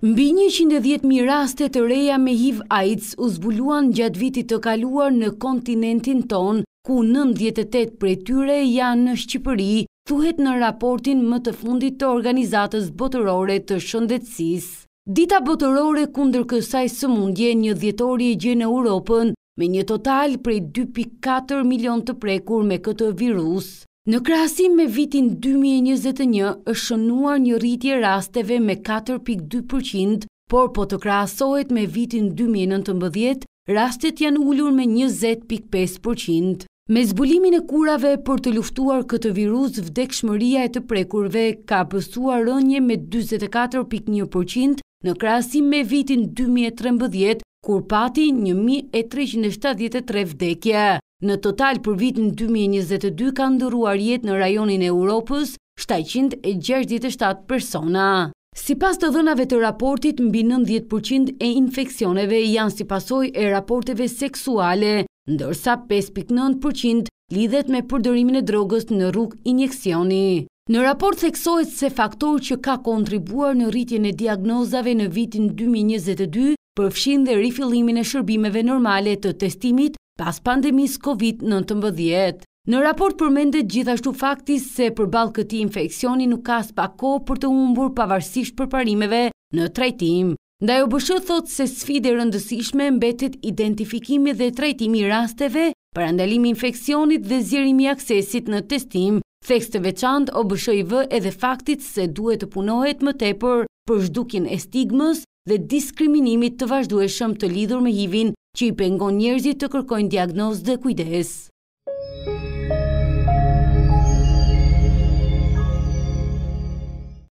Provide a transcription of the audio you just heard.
Mbi 110.000 raste të reja me HIV AIDS u zbuluan gjatë vitit të kaluar në kontinentin ton, ku 98 prej tyre janë në Shqipëri, thuhet në raportin më të fundit të organizatës botërore të shëndetësisë. Dita botërore kundër kësaj sëmundje një djetori e gjenë Europën me një total prej 2.4 milion të prekur me këtë virus. Në krahasim me vitin 2021, është shënuar një rritje rasteve me 4.2%, por po të krahasohet me vitin 2019, rastet janë ullur me 20.5%. Me zbulimin e kurave për të luftuar këtë virus, vdek shmëria e të prekurve ka pësuar rënje me 24.1% në krasim me vitin 2013, kur pati 1.373 vdekja. Në total, për vitin 2022 ka ndëruar jetë në rajonin e Europës 767 persona. Si pas të dhënave të raportit, mbi 90% e infekcioneve janë si pasoj e raporteve seksuale, ndërsa 5.9% lidhet me përdërimin e drogës në rrug injekcioni. Në raport theksohet se faktor që ka kontribuar në rritjen e diagnozave në vitin 2022 përfshin dhe rifillimin e shërbimeve normale të testimit pas pandemis COVID-19. Në raport përmendet gjithashtu faktis se për balë këti infekcioni nuk as pako për të umbur pavarësisht për parimeve në trajtim. Nda jo bëshë thot se sfide rëndësishme mbetit identifikimi dhe trajtimi rasteve për andalimi infekcionit dhe zjerimi aksesit në testim, theks të veçant o bëshë i vë edhe faktit se duhet të punohet më tepër për zhdukin e stigmës dhe diskriminimit të vazhdueshëm të lidhur me hivin që i pengon njerëzit të kërkojnë diagnoz dhe kujdes.